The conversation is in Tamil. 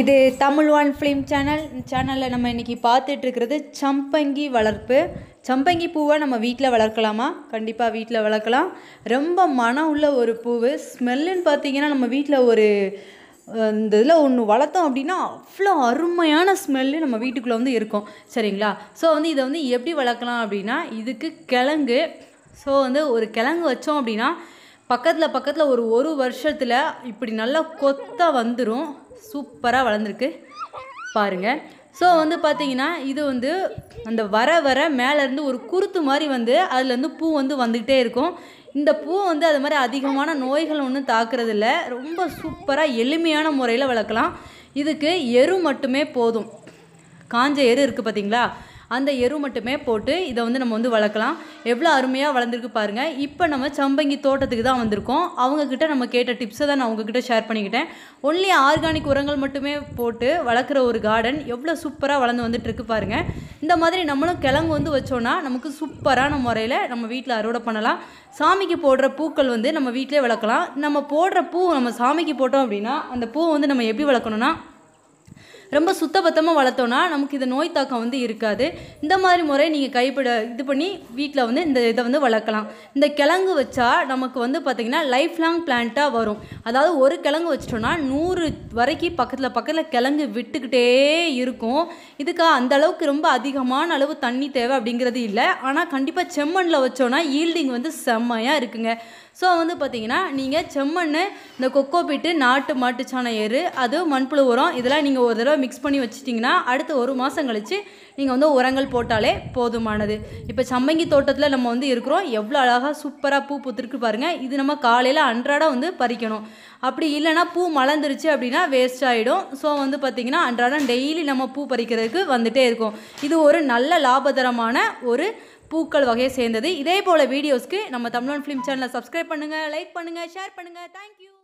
இது தமிழ் ஒன் ஃபிலிம் சேனல் சேனலில் நம்ம இன்றைக்கி பார்த்துட்ருக்கிறது சம்பங்கி வளர்ப்பு சம்பங்கி பூவை நம்ம வீட்டில் வளர்க்கலாமா கண்டிப்பாக வீட்டில் வளர்க்கலாம் ரொம்ப மனம் உள்ள ஒரு பூவு ஸ்மெல்லுன்னு பார்த்தீங்கன்னா நம்ம வீட்டில் ஒரு இந்த இதில் ஒன்று வளர்த்தோம் அப்படின்னா அவ்வளோ அருமையான ஸ்மெல்லு நம்ம வீட்டுக்குள்ளே வந்து இருக்கும் சரிங்களா ஸோ வந்து இதை வந்து எப்படி வளர்க்கலாம் அப்படின்னா இதுக்கு கிழங்கு ஸோ வந்து ஒரு கிழங்கு வச்சோம் அப்படின்னா பக்கத்தில் பக்கத்தில் ஒரு ஒரு வருஷத்தில் இப்படி நல்லா கொத்தாக வந்துடும் சூப்பராக வளர்ந்துருக்கு பாருங்கள் ஸோ வந்து பார்த்தீங்கன்னா இது வந்து அந்த வர வர மேலேருந்து ஒரு குருத்து மாதிரி வந்து அதுலேருந்து பூ வந்து வந்துக்கிட்டே இருக்கும் இந்த பூ வந்து அது மாதிரி அதிகமான நோய்கள் ஒன்றும் தாக்குறதில்ல ரொம்ப சூப்பராக எளிமையான முறையில் வளர்க்கலாம் இதுக்கு எரு மட்டுமே போதும் காஞ்ச எரு இருக்குது பார்த்தீங்களா அந்த எரு மட்டுமே போட்டு இதை வந்து நம்ம வந்து வளர்க்கலாம் எவ்வளோ அருமையாக வளர்ந்துருக்கு பாருங்கள் இப்போ நம்ம சம்பங்கி தோட்டத்துக்கு தான் வந்திருக்கோம் அவங்கக்கிட்ட நம்ம கேட்ட டிப்ஸை தான் நான் உங்ககிட்ட ஷேர் பண்ணிக்கிட்டேன் ஒன்லி ஆர்கானிக் உரங்கள் மட்டுமே போட்டு வளர்க்குற ஒரு கார்டன் எவ்வளோ சூப்பராக வளர்ந்து வந்துட்டுருக்கு பாருங்கள் இந்த மாதிரி நம்மளும் கிழங்கு வந்து வச்சோன்னா நமக்கு சூப்பரான முறையில் நம்ம வீட்டில் அறுவடை பண்ணலாம் சாமிக்கு போடுற பூக்கள் வந்து நம்ம வீட்டிலே வளர்க்கலாம் நம்ம போடுற பூ நம்ம சாமிக்கு போட்டோம் அப்படின்னா அந்த பூ வந்து நம்ம எப்படி வளர்க்கணும்னா ரொம்ப சுத்தபத்தமாக வளர்த்தோன்னா நமக்கு இந்த நோய் தாக்கம் வந்து இருக்காது இந்த மாதிரி முறை நீங்கள் கைப்பட இது பண்ணி வீட்டில் வந்து இந்த இதை வந்து வளர்க்கலாம் இந்த கிழங்கு வச்சா நமக்கு வந்து பார்த்திங்கன்னா லைஃப் லாங் பிளான்ட்டாக வரும் அதாவது ஒரு கிழங்கு வச்சிட்டோன்னா நூறு வரைக்கும் பக்கத்தில் பக்கத்தில் கிழங்கு விட்டுக்கிட்டே இருக்கும் இதுக்காக அந்த அளவுக்கு ரொம்ப அதிகமான அளவு தண்ணி தேவை அப்படிங்கிறது இல்லை ஆனால் கண்டிப்பாக செம்மண்ணில் வச்சோன்னா ஈல்டிங் வந்து செம்மையாக இருக்குங்க ஸோ வந்து பார்த்திங்கன்னா நீங்கள் செம்மண் இந்த கொக்கோ பீட்டு நாட்டு மாட்டு எரு அது மண்புழு உரம் இதெல்லாம் நீங்கள் ஒரு தடவை மிக்ஸ் பண்ணி வச்சிட்டிங்கன்னா அடுத்த ஒரு மாதம் கழித்து நீங்கள் வந்து உரங்கள் போட்டாலே போதுமானது இப்போ சம்மங்கி தோட்டத்தில் நம்ம வந்து இருக்கிறோம் எவ்வளோ அழகாக சூப்பராக பூ பூத்துருக்கு பாருங்கள் இது நம்ம காலையில் அன்றாடம் வந்து பறிக்கணும் அப்படி இல்லைனா பூ மலர்ந்துருச்சு அப்படின்னா வேஸ்ட் ஆகிடும் ஸோ வந்து பார்த்திங்கன்னா அன்றாடம் டெய்லி நம்ம பூ பறிக்கிறதுக்கு வந்துகிட்டே இருக்கும் இது ஒரு நல்ல லாபதரமான ஒரு பூக்கள் வகையை சேர்ந்தது இதே போல் வீடியோஸ்க்கு நம்ம தமிழன் ஃபிலிம் சேனலை சப்ஸ்கிரைப் பண்ணுங்கள் லைக் பண்ணுங்கள் ஷேர் பண்ணுங்கள் தேங்க்யூ